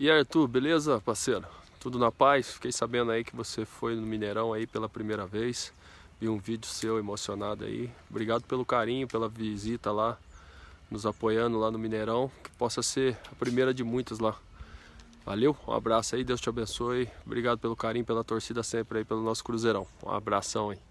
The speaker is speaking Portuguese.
E Arthur, beleza, parceiro? Tudo na paz? Fiquei sabendo aí que você foi no Mineirão aí pela primeira vez. Vi um vídeo seu emocionado aí. Obrigado pelo carinho, pela visita lá, nos apoiando lá no Mineirão. Que possa ser a primeira de muitas lá. Valeu, um abraço aí, Deus te abençoe. Obrigado pelo carinho, pela torcida sempre aí, pelo nosso Cruzeirão. Um abração aí.